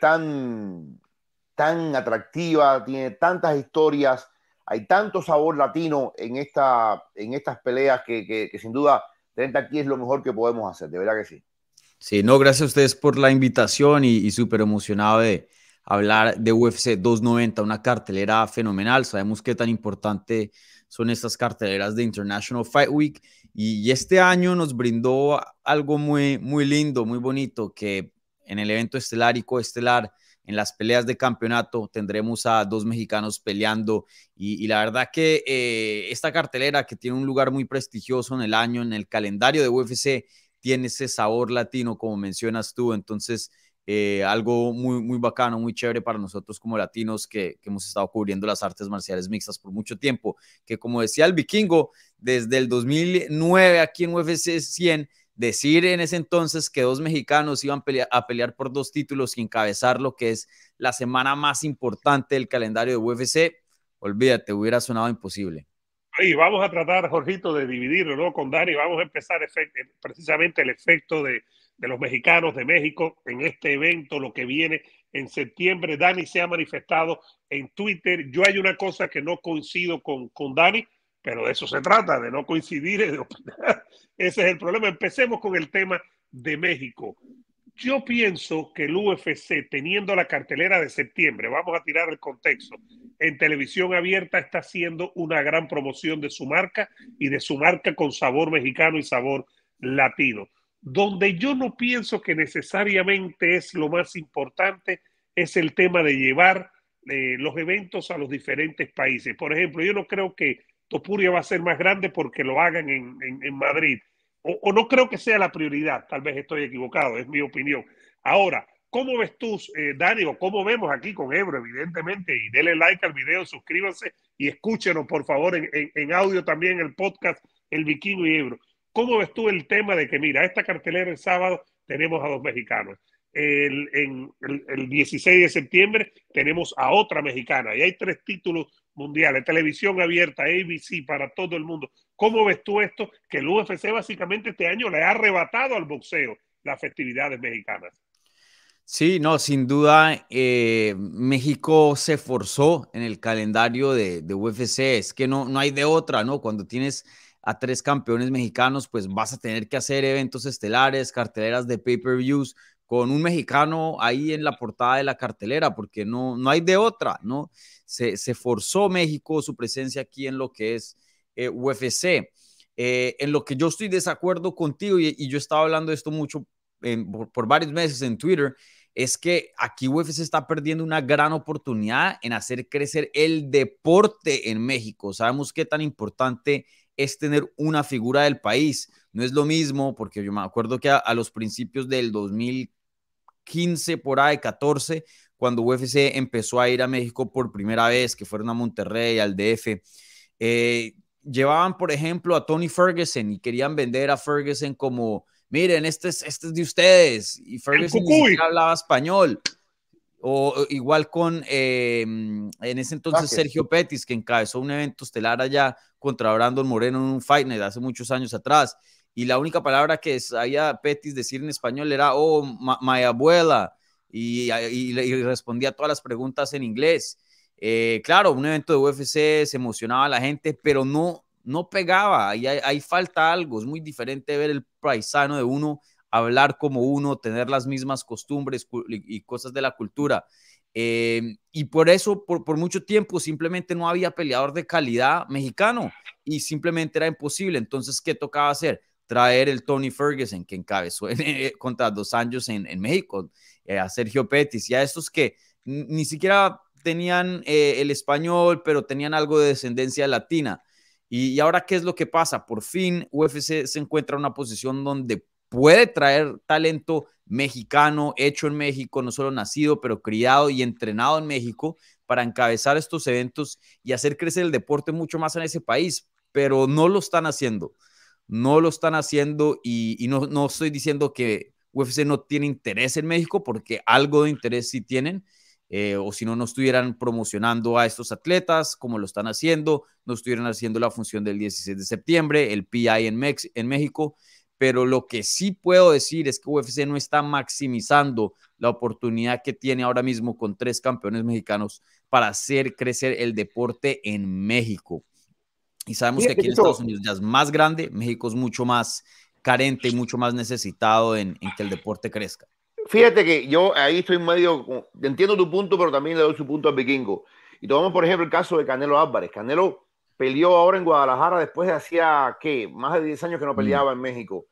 tan, tan atractiva, tiene tantas historias, hay tanto sabor latino en, esta, en estas peleas que, que, sin duda 30 aquí es lo mejor que podemos hacer, de verdad que sí. Sí, no, gracias a ustedes por la invitación y, y súper emocionado de hablar de UFC 290, una cartelera fenomenal. Sabemos qué tan importante son estas carteleras de International Fight Week y, y este año nos brindó algo muy, muy lindo, muy bonito, que en el evento estelar y coestelar, en las peleas de campeonato, tendremos a dos mexicanos peleando. Y, la verdad que eh, esta cartelera, que tiene un lugar muy prestigioso en el año, en el calendario de UFC, tiene ese sabor latino, como mencionas tú. Entonces, eh, algo muy, muy bacano, muy chévere para nosotros como latinos que, que, hemos estado cubriendo las artes marciales mixtas por mucho tiempo, que como decía el vikingo, desde el 2009 aquí en UFC 100 decir en ese entonces que dos mexicanos iban a pelear por dos títulos y encabezar lo que es la semana más importante del calendario de UFC, olvídate, hubiera sonado imposible. Y vamos a tratar, Jorgito, de dividirlo con Dani. Vamos a empezar precisamente el efecto de, los mexicanos de México en este evento, lo que viene en septiembre. Dani se ha manifestado en Twitter. Yo hay una cosa que no coincido con, con Dani pero de eso se trata, de no coincidir. De Ese es el problema. Empecemos con el tema de México. Yo pienso que el UFC, teniendo la cartelera de septiembre, vamos a tirar el contexto, en televisión abierta está haciendo una gran promoción de su marca y de su marca con sabor mexicano y sabor latino. Donde yo no pienso que necesariamente es lo más importante es el tema de llevar eh, los eventos a los diferentes países. Por ejemplo, yo no creo que Topuria va a ser más grande porque lo hagan en, en, Madrid. O, no creo que sea la prioridad, tal vez estoy equivocado, es mi opinión. Ahora, ¿cómo ves tú, eh, Dani, o cómo vemos aquí con Ebro, evidentemente? Y denle like al video, suscríbanse y escúchenos, por favor, en, en audio también el podcast El Vikingo y Ebro. ¿Cómo ves tú el tema de que, mira, esta cartelera el sábado tenemos a dos mexicanos? en, el, el, 16 de septiembre tenemos a otra mexicana y hay tres títulos mundiales, televisión abierta, ABC para todo el mundo. ¿Cómo ves tú esto? Que el UFC básicamente este año le ha arrebatado al boxeo las festividades mexicanas. Sí, no, sin duda, eh, México se forzó en el calendario de, de, UFC. Es que no, no hay de otra, ¿no? Cuando tienes a tres campeones mexicanos, pues vas a tener que hacer eventos estelares, carteleras de pay-per-views con un mexicano ahí en la portada de la cartelera, porque no, no hay de otra, ¿no? Se, se forzó México su presencia aquí en lo que es eh, UFC. Eh, en lo que yo estoy desacuerdo contigo, y, y yo estaba hablando de esto mucho por, varios meses en Twitter, es que aquí UFC está perdiendo una gran oportunidad en hacer crecer el deporte en México. Sabemos qué tan importante es tener una figura del país. No es lo mismo, porque yo me acuerdo que a, a los principios del 2000 15 por ahí, 14, cuando UFC empezó a ir a México por primera vez, que fueron a Monterrey, al DF. Eh, llevaban, por ejemplo, a Tony Ferguson y querían vender a Ferguson como, miren, este es, este es de ustedes. Y Ferguson hablaba español. O, igual con, eh, en ese entonces, Sergio Pettis, que encabezó un evento estelar allá contra Brandon Moreno en un Fight Night hace muchos años atrás y la única palabra que sabía Petis decir en español era, oh, my abuela, y, y, a respondía todas las preguntas en inglés. Eh, claro, un evento de UFC se emocionaba a la gente, pero no, no pegaba, Ahí hay, falta algo, es muy diferente ver el paisano de uno, hablar como uno, tener las mismas costumbres y cosas de la cultura. Em, y por eso, por, por, mucho tiempo, simplemente no había peleador de calidad mexicano y simplemente era imposible. Entonces, ¿qué tocaba hacer? traer el Tony Ferguson que encabezó eh, contra dos años en, México, eh, a Sergio Pettis y a estos que ni siquiera tenían eh, el español, pero tenían algo de descendencia latina. Y, y, ahora, ¿qué es lo que pasa? Por fin UFC se encuentra en una posición donde puede traer talento mexicano, hecho en México, no solo nacido, pero criado y entrenado en México, para encabezar estos eventos y hacer crecer el deporte mucho más en ese país, pero no lo están haciendo no lo están haciendo y, no, estoy diciendo que UFC no tiene interés en México porque algo de interés sí tienen. Eh, o si no, no estuvieran promocionando a estos atletas como lo están haciendo, no estuvieran haciendo la función del 16 de septiembre, el PI en, en México, pero lo que sí puedo decir es que UFC no está maximizando la oportunidad que tiene ahora mismo con tres campeones mexicanos para hacer crecer el deporte en México. Y sabemos que aquí en Estados Unidos ya es más grande, México es mucho más carente y mucho más necesitado en, que el deporte crezca. Fíjate que yo ahí estoy medio, entiendo tu punto, pero también le doy su punto al vikingo. Y tomamos, por ejemplo, el caso de Canelo Álvarez. Canelo peleó ahora en Guadalajara después de hacía, ¿qué? Más de 10 años que no mm. peleaba en México.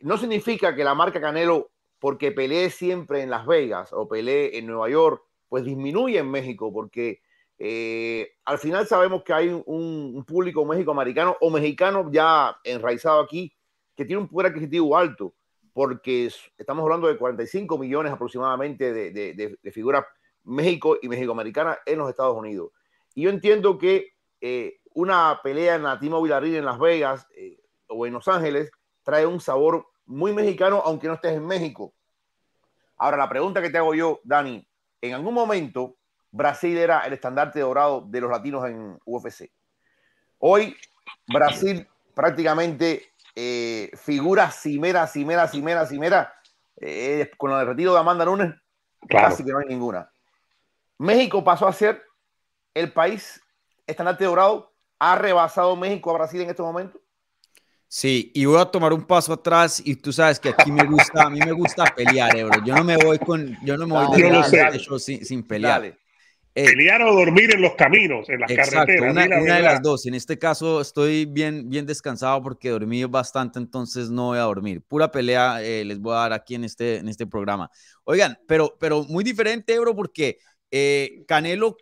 No significa que la marca Canelo, porque peleé siempre en Las Vegas o peleé en Nueva York, pues disminuye en México, porque eh, al final sabemos que hay un, público méxico-americano o mexicano ya enraizado aquí que tiene un poder adquisitivo alto, porque estamos hablando de 45 millones aproximadamente de, figuras México y México-americana en los Estados Unidos. Y yo entiendo que eh, una pelea en la Timo Villarreal en Las Vegas eh, o en Los Ángeles trae un sabor muy mexicano, aunque no estés en México. Ahora, la pregunta que te hago yo, Dani, en algún momento Brasil era el estandarte dorado de los latinos en UFC. Hoy, Brasil prácticamente eh, figura cimera, cimera, cimera, cimera. Eh, con el retiro de Amanda Nunes, casi que no hay ninguna. México pasó a ser el país estandarte dorado. ¿Ha rebasado México a Brasil en este momento? Sí, y voy a tomar un paso atrás y tú sabes que aquí me gusta, a mí me gusta pelear, Yo no me voy con, yo no me voy sin, pelear. Eh, Pelear o dormir en los caminos, en las carreteras. Una, de las dos. En este caso estoy bien, bien descansado porque dormí bastante, entonces no voy a dormir. Pura pelea eh, les voy a dar aquí en este, en este programa. Oigan, pero, pero muy diferente, bro, porque eh, Canelo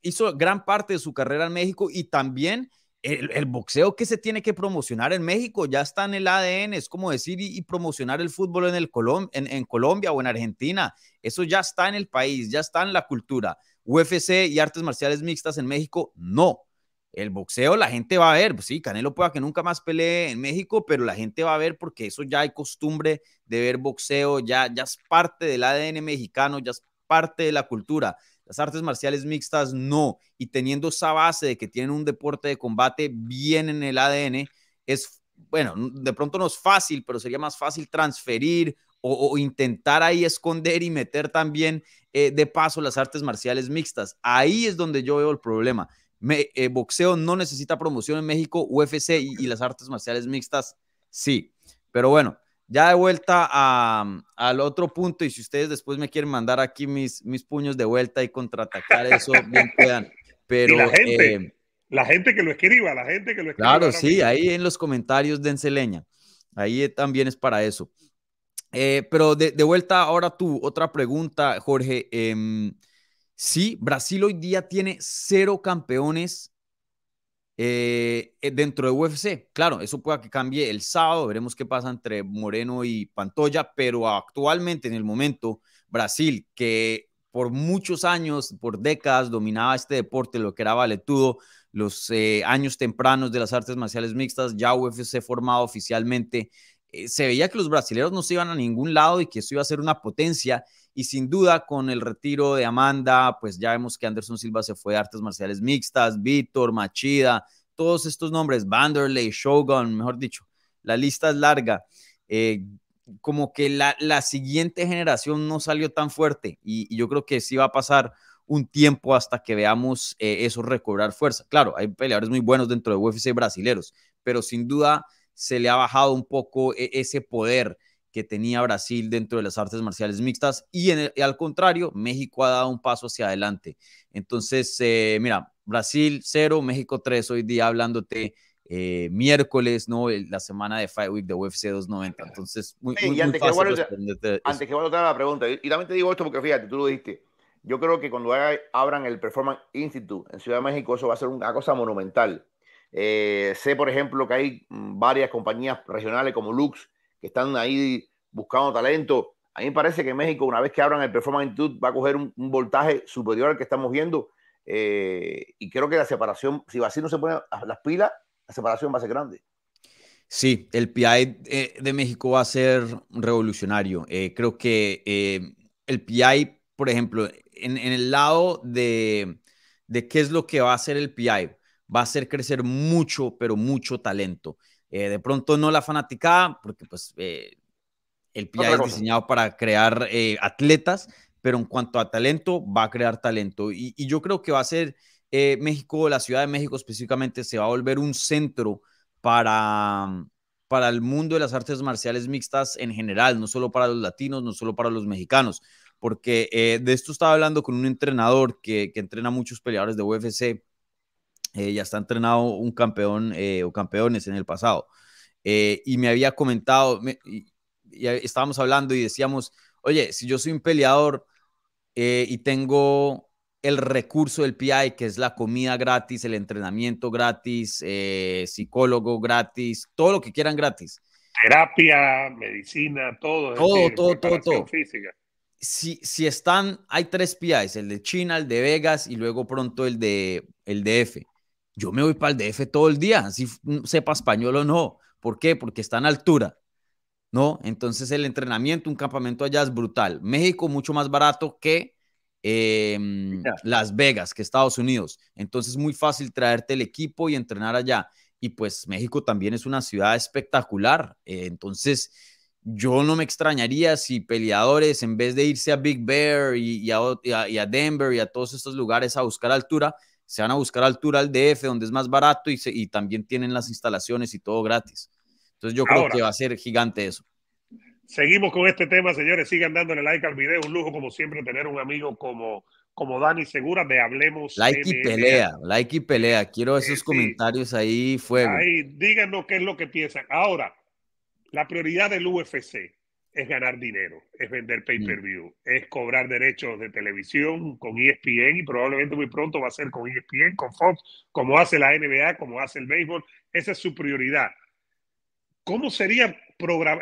hizo gran parte de su carrera en México y también el, boxeo que se tiene que promocionar en México ya está en el ADN, es como decir y, promocionar el fútbol en, el en Colombia o en Argentina, eso ya está en el país, ya está en la cultura. UFC y artes marciales mixtas en México, no. El boxeo la gente va a ver, pues sí, Canelo pueda que nunca más pelee en México, pero la gente va a ver porque eso ya hay costumbre de ver boxeo, ya, ya es parte del ADN mexicano, ya es parte de la cultura. Las artes marciales mixtas no, y teniendo esa base de que tienen un deporte de combate bien en el ADN, es bueno, de pronto no es fácil, pero sería más fácil transferir o, intentar ahí esconder y meter también eh, de paso las artes marciales mixtas. Ahí es donde yo veo el problema. Me, eh, boxeo no necesita promoción en México, UFC y, las artes marciales mixtas sí. Pero bueno, ya de vuelta al otro punto y si ustedes después me quieren mandar aquí mis, mis puños de vuelta y contraatacar eso, bien puedan. Pero... Eh, la gente que lo escriba, la gente que lo escriba. Claro, sí, ahí en los comentarios de Enseleña. Ahí eh, también es para eso. Eh, pero de, vuelta ahora tú, otra pregunta, Jorge. Em, sí, Brasil hoy día tiene cero campeones eh, dentro de UFC. Claro, eso puede que cambie el sábado, veremos qué pasa entre Moreno y Pantoya, pero actualmente en el momento, Brasil, que por muchos años, por décadas, dominaba este deporte, lo que era valetudo, los eh, años tempranos de las artes marciales mixtas, ya UFC formado oficialmente, eh, se veía que los brasileños no se iban a ningún lado y que eso iba a ser una potencia. Y sin duda, con el retiro de Amanda, pues ya vemos que Anderson Silva se fue de artes marciales mixtas, Víctor, Machida, todos estos nombres, Vanderley Shogun, mejor dicho, la lista es larga. Eh, como que la, siguiente generación no salió tan fuerte y yo creo que sí va a pasar un tiempo hasta que veamos eh, eso recobrar fuerza. Claro, hay peleadores muy buenos dentro de UFC brasileros, pero sin duda se le ha bajado un poco e, ese poder que tenía Brasil dentro de las artes marciales mixtas y, al contrario, México ha dado un paso hacia adelante. Entonces, eh, mira, Brasil 0, México 3 hoy día hablándote eh, miércoles, ¿no? La semana de Fight Week de UFC 290. Entonces, muy, antes que, la pregunta, y también te digo esto porque fíjate, tú lo dijiste, yo creo que cuando abran el Performance Institute en Ciudad de México, eso va a ser una cosa monumental. Eh, sé, por ejemplo, que hay mm, varias compañías regionales como Lux que están ahí buscando talento. A mí me parece que México, una vez que abran el Performance Institute, va a coger un, voltaje superior al que estamos viendo. Eh, y creo que la separación, si así no se pone las pilas, la separación va a ser grande. Sí, el PI eh, de México va a ser revolucionario. creo que el PI, por ejemplo, en, el lado de, de, qué es lo que va a hacer el PI. Va a hacer crecer mucho, pero mucho talento. Eh, de pronto no la fanaticada, porque pues eh, el PI es diseñado para crear eh, atletas, pero en cuanto a talento, va a crear talento. Y, yo creo que va a ser México, la Ciudad de México específicamente, se va a volver un centro para, para el mundo de las artes marciales mixtas en general, no solo para los latinos, no solo para los mexicanos porque eh, de esto estaba hablando con un entrenador que, que entrena muchos peleadores de UFC, eh, ya está entrenado un campeón eh, o campeones en el pasado, y me había comentado, y, estábamos hablando y decíamos, oye, si yo soy un peleador y tengo el recurso del PI, que es la comida gratis, el entrenamiento gratis, psicólogo gratis, todo lo que quieran gratis. Terapia, medicina, todo. Todo, todo, todo, todo. Física si, están, hay tres PIs, el de China, el de Vegas y luego pronto el de el DF. Yo me voy para el DF todo el día, si mm, sepa español o no. ¿Por qué? Porque está en altura, ¿no? Entonces el entrenamiento, un campamento allá es brutal. México mucho más barato que em, Las Vegas, que Estados Unidos. Entonces muy fácil traerte el equipo y entrenar allá. Y pues México también es una ciudad espectacular. Eh, entonces yo no me extrañaría si peleadores, en vez de irse a Big Bear y, a, y, a, Denver y a todos estos lugares a buscar altura, se van a buscar altura al DF, donde es más barato y, también tienen las instalaciones y todo gratis. Entonces yo creo que va a ser gigante eso. Seguimos con este tema, señores. Sigan dándole like al video. Un lujo, como siempre, tener un amigo como, como Dani Segura Me Hablemos. Like y pelea, like y pelea. Quiero esos comentarios ahí, fuego. Ahí, díganos qué es lo que piensan. Ahora, la prioridad del UFC es ganar dinero, es vender pay-per-view, mm. es cobrar derechos de televisión con ESPN y probablemente muy pronto va a ser con ESPN, con Fox, como hace la NBA, como hace el béisbol. Esa es su prioridad. ¿Cómo sería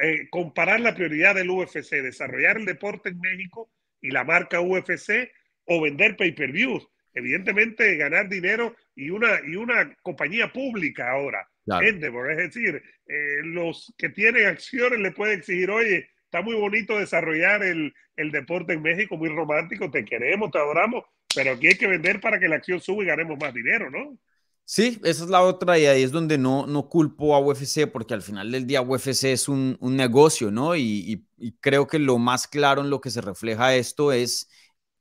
eh, comparar la prioridad del UFC, desarrollar el deporte en México y la marca UFC o vender pay per view Evidentemente ganar dinero y una, y una compañía pública ahora claro. por Es decir, eh, los que tienen acciones le pueden exigir, oye, está muy bonito desarrollar el, el deporte en México, muy romántico, te queremos, te adoramos, pero aquí hay que vender para que la acción suba y ganemos más dinero, ¿no? Sí, esa es la otra y ahí es donde no, no culpo a UFC porque al final del día UFC es un, un negocio, ¿no? Y, y, creo que lo más claro en lo que se refleja esto es,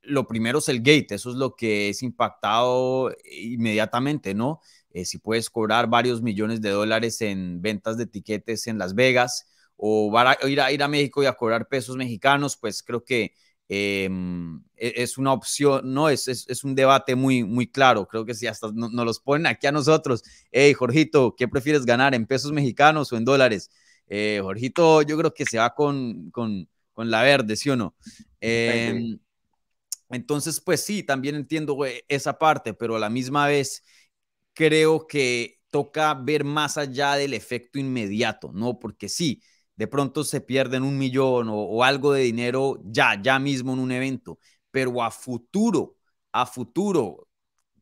lo primero es el gate, eso es lo que es impactado inmediatamente, ¿no? Eh, si puedes cobrar varios millones de dólares en ventas de tiquetes en Las Vegas o ir a, ir a México y a cobrar pesos mexicanos, pues creo que eh, mm, e, es una opción, no, es, es, un debate muy, muy claro. Creo que si hasta nos no los ponen aquí a nosotros, hey Jorgito, ¿qué prefieres ganar en pesos mexicanos o en dólares? Eh, Jorgito, yo creo que se va con, con, la verde, ¿sí o no? Em, entonces, pues sí, también entiendo esa parte, pero a la misma vez creo que toca ver más allá del efecto inmediato, ¿no? Porque sí, de pronto se pierden un millón o, algo de dinero ya, ya mismo en un evento, pero a futuro, a futuro,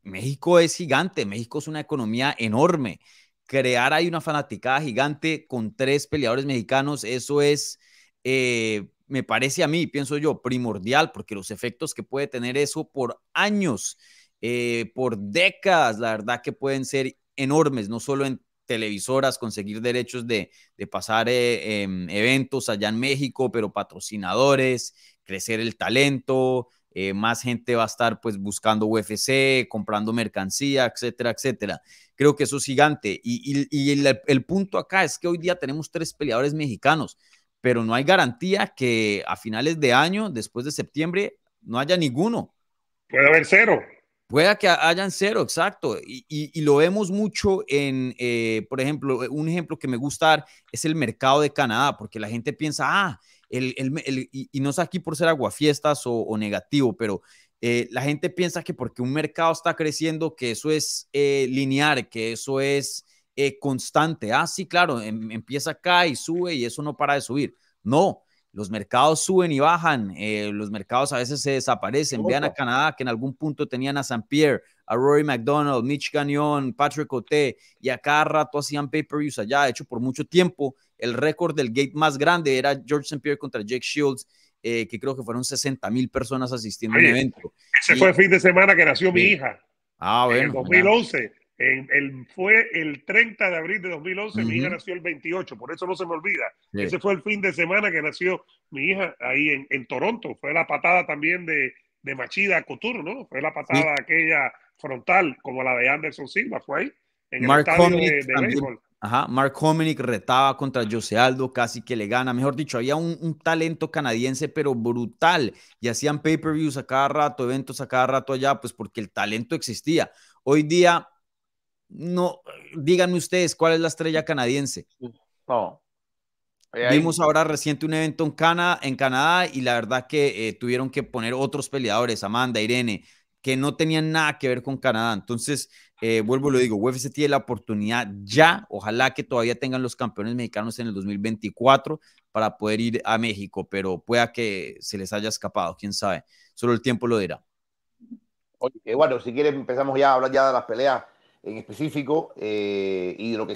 México es gigante, México es una economía enorme. Crear ahí una fanaticada gigante con tres peleadores mexicanos, eso es, eh, me parece a mí, pienso yo, primordial, porque los efectos que puede tener eso por años eh, por décadas, la verdad que pueden ser enormes, no solo en televisoras, conseguir derechos de, de pasar eh, em, eventos allá en México, pero patrocinadores, crecer el talento, eh, más gente va a estar pues buscando UFC, comprando mercancía, etcétera, etcétera. Creo que eso es gigante. Y, y, el, punto acá es que hoy día tenemos tres peleadores mexicanos, pero no hay garantía que a finales de año, después de septiembre, no haya ninguno. Puede haber cero. Pueda que hayan cero, exacto. Y, lo vemos mucho en, eh, por ejemplo, eh, un ejemplo que me gusta dar es el mercado de Canadá, porque la gente piensa, ah, y, no es aquí por ser aguafiestas o, o negativo, pero eh, la gente piensa que porque un mercado está creciendo, que eso es lineal, que eso es constante. Ah, sí, claro, em, empieza acá y sube y eso no para de subir. No, los mercados suben y bajan, eh, los mercados a veces se desaparecen. Vean a Canadá, que en algún punto tenían a St. Pierre, a Rory McDonald, Mitch Gagnon, Patrick Ote, y a cada rato hacían pay-per-views allá. De hecho, por mucho tiempo, el récord del gate más grande era George St. Pierre contra Jake Shields, eh, que creo que fueron 60 mil personas asistiendo al evento. Ese fue el fin de semana que nació mi hija. Ah, bueno. En 2011 fue el 30 de abril de 2011, mi hija nació el 28, por eso no se me olvida. Ese fue el fin de semana que nació mi hija ahí en, Toronto. Fue la patada también de, Machida Couture, ¿no? Fue la patada aquella frontal, como la de Anderson Silva, fue ahí, en el estadio de, béisbol. Ajá, Mark Hominick retaba contra Jose Aldo, casi que le gana. Mejor dicho, había un, un talento canadiense, pero brutal. Y hacían pay-per-views a cada rato, eventos a cada rato allá, pues porque el talento existía. Hoy día no, díganme ustedes, ¿cuál es la estrella canadiense? No. Eh, Vimos ahora reciente un evento en, Canadá y la verdad que eh, tuvieron que poner otros peleadores, Amanda, Irene, que no tenían nada que ver con Canadá. Entonces, eh, vuelvo lo digo, UFC tiene la oportunidad ya, ojalá que todavía tengan los campeones mexicanos en el 2024 para poder ir a México, pero pueda que se les haya escapado, quién sabe, solo el tiempo lo dirá. bueno, si quieres empezamos ya a hablar ya de las peleas en específico eh, y lo que